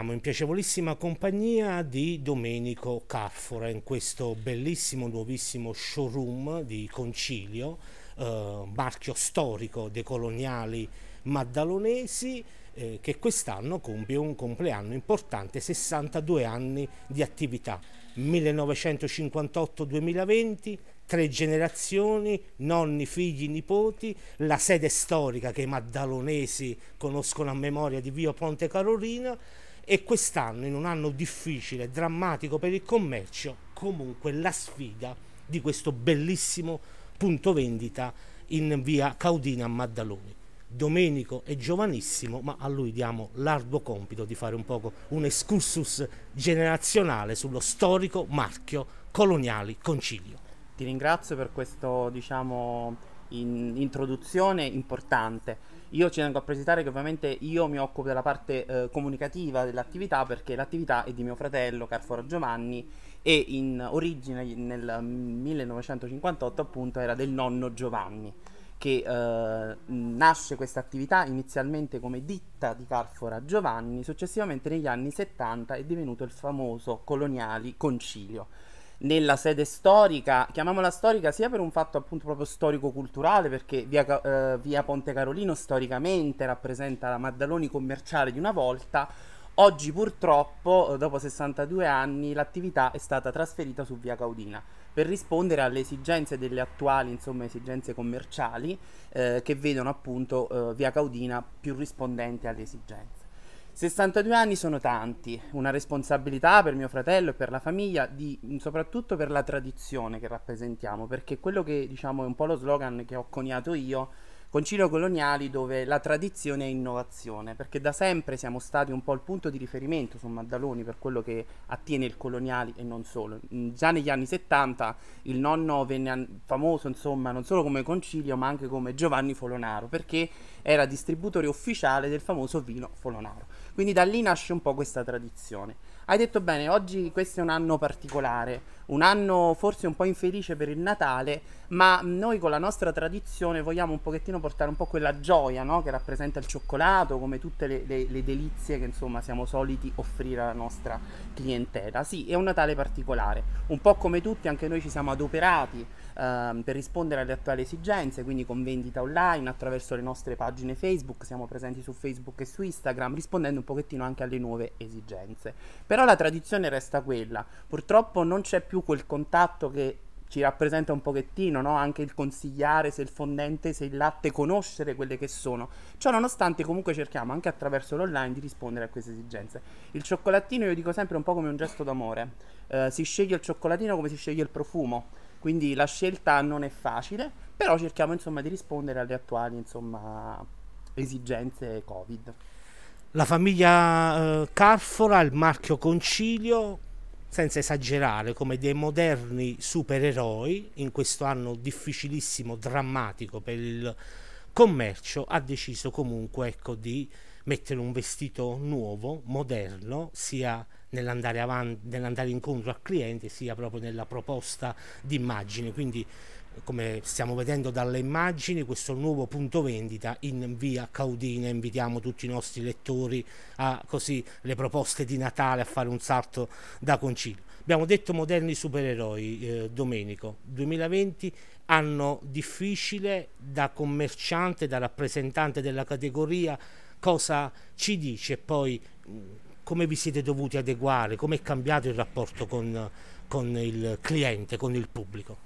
siamo in piacevolissima compagnia di Domenico Carfora in questo bellissimo nuovissimo showroom di Concilio, eh, marchio storico dei coloniali maddalonesi eh, che quest'anno compie un compleanno importante, 62 anni di attività. 1958-2020, tre generazioni, nonni, figli, nipoti, la sede storica che i maddalonesi conoscono a memoria di Via Ponte Carolina, e quest'anno in un anno difficile, drammatico per il commercio, comunque la sfida di questo bellissimo punto vendita in via Caudina a Maddaloni. Domenico è giovanissimo, ma a lui diamo l'arduo compito di fare un poco un excursus generazionale sullo storico marchio Coloniali Concilio. Ti ringrazio per questa diciamo, in introduzione importante io ci tengo a precisare che ovviamente io mi occupo della parte eh, comunicativa dell'attività perché l'attività è di mio fratello Carfora Giovanni e in origine nel 1958 appunto era del nonno Giovanni che eh, nasce questa attività inizialmente come ditta di Carfora Giovanni, successivamente negli anni 70 è divenuto il famoso Coloniali Concilio nella sede storica, chiamiamola storica sia per un fatto appunto proprio storico-culturale, perché via, eh, via Ponte Carolino storicamente rappresenta la Maddaloni commerciale di una volta, Oggi purtroppo, eh, dopo 62 anni, l'attività è stata trasferita su via Caudina per rispondere alle esigenze delle attuali insomma, esigenze commerciali eh, che vedono appunto eh, via Caudina più rispondente alle esigenze. 62 anni sono tanti, una responsabilità per mio fratello e per la famiglia, di, soprattutto per la tradizione che rappresentiamo, perché quello che diciamo è un po' lo slogan che ho coniato io, Concilio Coloniali, dove la tradizione è innovazione, perché da sempre siamo stati un po' il punto di riferimento su Maddaloni per quello che attiene il coloniali e non solo. Già negli anni 70 il nonno venne famoso, insomma, non solo come concilio, ma anche come Giovanni Folonaro, perché era distributore ufficiale del famoso vino Folonaro. Quindi da lì nasce un po' questa tradizione. Hai detto bene, oggi questo è un anno particolare, un anno forse un po' infelice per il Natale, ma noi con la nostra tradizione vogliamo un pochettino portare un po' quella gioia no? che rappresenta il cioccolato, come tutte le, le, le delizie che insomma siamo soliti offrire alla nostra clientela. Sì, è un Natale particolare, un po' come tutti, anche noi ci siamo adoperati ehm, per rispondere alle attuali esigenze, quindi con vendita online, attraverso le nostre pagine Facebook, siamo presenti su Facebook e su Instagram, rispondendo un pochettino anche alle nuove esigenze. Però la tradizione resta quella, purtroppo non c'è più quel contatto che ci rappresenta un pochettino, no? anche il consigliare se il fondente, se il latte, conoscere quelle che sono. Ciò nonostante comunque cerchiamo anche attraverso l'online di rispondere a queste esigenze. Il cioccolatino io dico sempre un po' come un gesto d'amore. Eh, si sceglie il cioccolatino come si sceglie il profumo quindi la scelta non è facile, però cerchiamo insomma, di rispondere alle attuali insomma, esigenze Covid. La famiglia eh, Carfora, il marchio Concilio, senza esagerare, come dei moderni supereroi, in questo anno difficilissimo, drammatico per il commercio, ha deciso comunque ecco, di mettere un vestito nuovo, moderno, sia nell'andare, avanti, nell'andare incontro al cliente sia proprio nella proposta di immagini. Quindi come stiamo vedendo dalle immagini, questo nuovo punto vendita in via Caudina. Invitiamo tutti i nostri lettori a così le proposte di Natale a fare un salto da concilio. Abbiamo detto moderni supereroi, eh, Domenico. 2020 anno difficile da commerciante, da rappresentante della categoria. Cosa ci dice poi? come vi siete dovuti adeguare, come è cambiato il rapporto con, con il cliente, con il pubblico?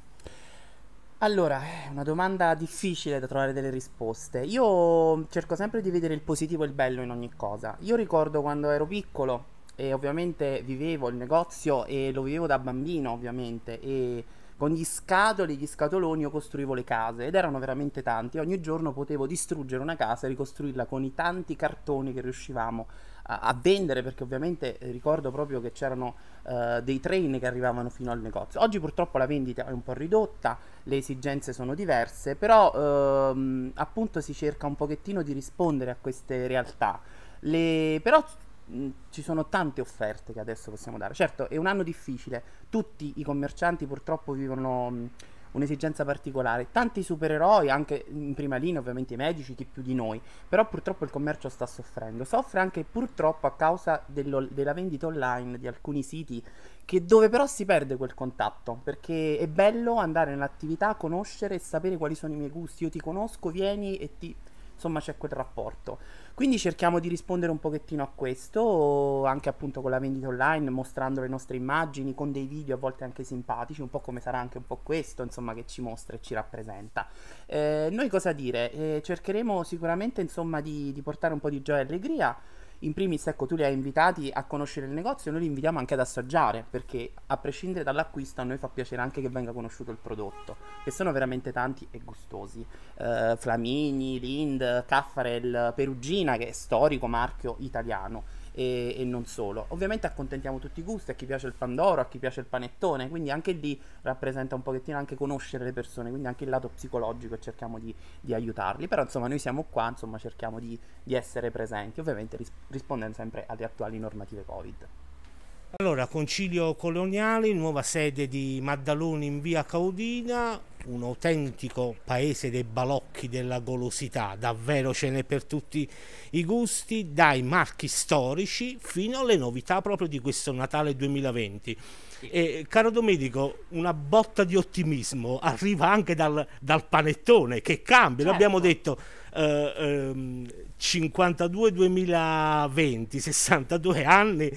Allora, una domanda difficile da trovare delle risposte. Io cerco sempre di vedere il positivo e il bello in ogni cosa. Io ricordo quando ero piccolo e ovviamente vivevo il negozio e lo vivevo da bambino, ovviamente, e con gli scatoli, gli scatoloni io costruivo le case ed erano veramente tanti. Ogni giorno potevo distruggere una casa e ricostruirla con i tanti cartoni che riuscivamo a, vendere perché ovviamente ricordo proprio che c'erano uh, dei train che arrivavano fino al negozio. Oggi purtroppo la vendita è un po' ridotta, le esigenze sono diverse, però uh, appunto si cerca un pochettino di rispondere a queste realtà. Le, però ci sono tante offerte che adesso possiamo dare. Certo, è un anno difficile, tutti i commercianti purtroppo vivono un'esigenza particolare. Tanti supereroi, anche in prima linea ovviamente i medici, chi più di noi, però purtroppo il commercio sta soffrendo. Soffre anche purtroppo a causa della vendita online di alcuni siti che dove però si perde quel contatto, perché è bello andare nell'attività, conoscere e sapere quali sono i miei gusti, io ti conosco, vieni e ti... insomma c'è quel rapporto. Quindi cerchiamo di rispondere un pochettino a questo, anche appunto con la vendita online, mostrando le nostre immagini, con dei video a volte anche simpatici, un po' come sarà anche un po' questo, insomma, che ci mostra e ci rappresenta. Eh, noi cosa dire? Eh, cercheremo sicuramente, insomma, di, di portare un po' di gioia e allegria in primis ecco tu li hai invitati a conoscere il negozio e noi li invitiamo anche ad assaggiare perché a prescindere dall'acquisto a noi fa piacere anche che venga conosciuto il prodotto che sono veramente tanti e gustosi eh, Flamini, Lind, Caffarel, Perugina che è storico marchio italiano e, e, non solo. Ovviamente accontentiamo tutti i gusti, a chi piace il pandoro, a chi piace il panettone, quindi anche lì rappresenta un pochettino anche conoscere le persone, quindi anche il lato psicologico e cerchiamo di, di aiutarli, però insomma noi siamo qua, insomma cerchiamo di, di essere presenti, ovviamente ris- rispondendo sempre alle attuali normative Covid. Allora, Concilio Coloniale, nuova sede di Maddaloni in via Caudina, un autentico paese dei balocchi della golosità, davvero ce n'è per tutti i gusti, dai marchi storici fino alle novità proprio di questo Natale 2020. E, caro Domenico, una botta di ottimismo arriva anche dal, dal panettone che cambia, certo. l'abbiamo detto. Eh, ehm, 52 2020, 62 anni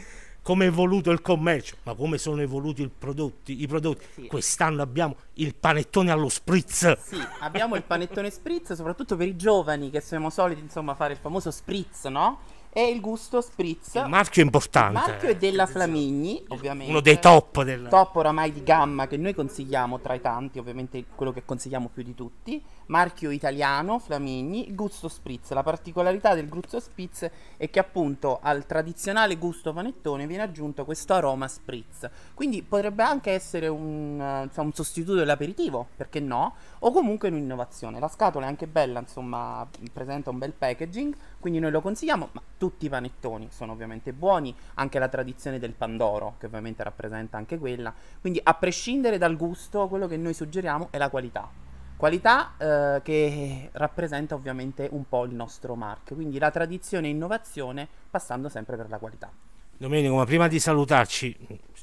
come è evoluto il commercio, ma come sono evoluti prodotti, i prodotti. Sì. Quest'anno abbiamo il panettone allo spritz. Sì, abbiamo il panettone spritz, soprattutto per i giovani che siamo soliti, insomma, fare il famoso spritz, no? è il gusto spritz. Il marchio importante. Il marchio è della Flamigni, ovviamente. Uno dei top del... Top oramai di gamma che noi consigliamo tra i tanti, ovviamente quello che consigliamo più di tutti. Marchio italiano, Flamigni, gusto spritz. La particolarità del gusto spritz è che appunto al tradizionale gusto panettone viene aggiunto questo aroma spritz. Quindi potrebbe anche essere un, eh, insomma, un sostituto dell'aperitivo, perché no? O comunque un'innovazione. La scatola è anche bella, insomma, presenta un bel packaging, quindi noi lo consigliamo, ma tu tutti i panettoni sono ovviamente buoni, anche la tradizione del Pandoro, che ovviamente rappresenta anche quella. Quindi a prescindere dal gusto, quello che noi suggeriamo è la qualità. Qualità eh, che rappresenta ovviamente un po' il nostro marchio, quindi la tradizione e innovazione passando sempre per la qualità. Domenico, ma prima di salutarci,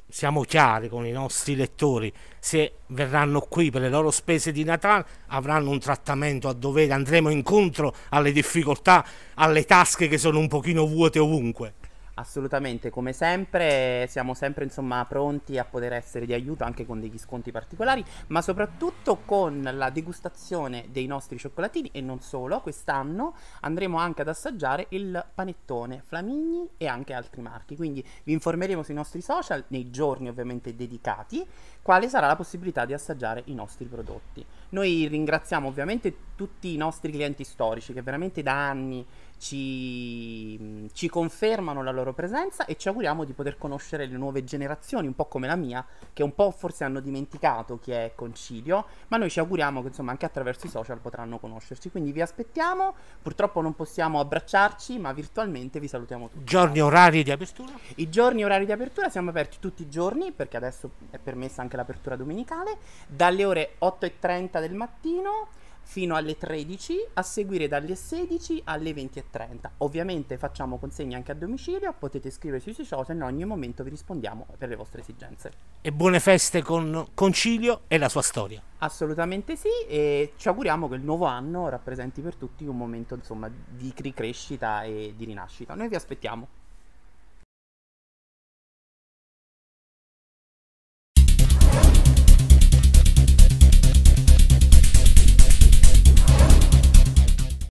siamo chiari con i nostri lettori, se verranno qui per le loro spese di Natale avranno un trattamento a dovere, andremo incontro alle difficoltà, alle tasche che sono un pochino vuote ovunque. Assolutamente, come sempre siamo sempre insomma, pronti a poter essere di aiuto anche con degli sconti particolari, ma soprattutto con la degustazione dei nostri cioccolatini e non solo, quest'anno andremo anche ad assaggiare il panettone Flamigni e anche altri marchi, quindi vi informeremo sui nostri social nei giorni ovviamente dedicati quale sarà la possibilità di assaggiare i nostri prodotti. Noi ringraziamo ovviamente tutti i nostri clienti storici che veramente da anni ci ci confermano la loro presenza e ci auguriamo di poter conoscere le nuove generazioni, un po' come la mia, che un po' forse hanno dimenticato chi è Concilio, ma noi ci auguriamo che insomma anche attraverso i social potranno conoscerci. Quindi vi aspettiamo, purtroppo non possiamo abbracciarci, ma virtualmente vi salutiamo tutti. Giorni orari di apertura? I giorni orari di apertura siamo aperti tutti i giorni perché adesso è permessa anche l'apertura domenicale, dalle ore 8.30 del mattino fino alle 13, a seguire dalle 16 alle 20 e 30 Ovviamente facciamo consegne anche a domicilio, potete iscriverci sui social, e in ogni momento vi rispondiamo per le vostre esigenze. E buone feste con Concilio e la sua storia. Assolutamente sì e ci auguriamo che il nuovo anno rappresenti per tutti un momento insomma, di ricrescita e di rinascita. Noi vi aspettiamo.